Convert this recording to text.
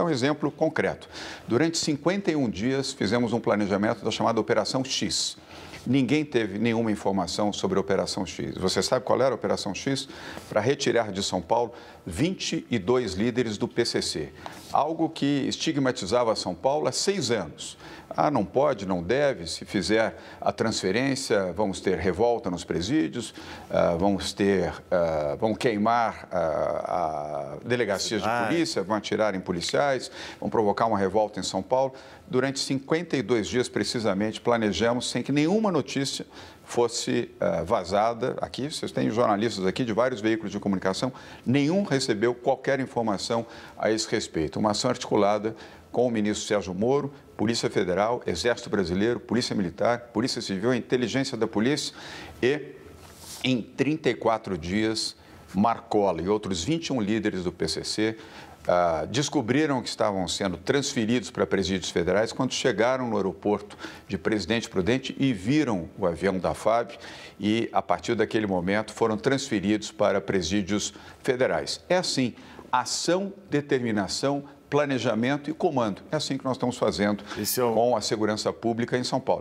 dar um exemplo concreto. Durante 51 dias, fizemos um planejamento da chamada Operação X. Ninguém teve nenhuma informação sobre a Operação X. Você sabe qual era a Operação X? Para retirar de São Paulo 22 líderes do PCC. Algo que estigmatizava São Paulo há seis anos. Ah, não pode, não deve, se fizer a transferência, vamos ter revolta nos presídios, ah, vamos ter, ah, vão queimar ah, a delegacias de polícia, vão atirar em policiais, vão provocar uma revolta em São Paulo. Durante 52 dias, precisamente, planejamos sem que nenhuma notícia fosse uh, vazada aqui. Vocês têm jornalistas aqui de vários veículos de comunicação, nenhum recebeu qualquer informação a esse respeito. Uma ação articulada com o ministro Sérgio Moro, Polícia Federal, Exército Brasileiro, Polícia Militar, Polícia Civil, Inteligência da Polícia e em 34 dias Marcola e outros 21 líderes do PCC ah, descobriram que estavam sendo transferidos para presídios federais quando chegaram no aeroporto de Presidente Prudente e viram o avião da FAB e, a partir daquele momento, foram transferidos para presídios federais. É assim, ação, determinação, planejamento e comando. É assim que nós estamos fazendo é o... com a segurança pública em São Paulo.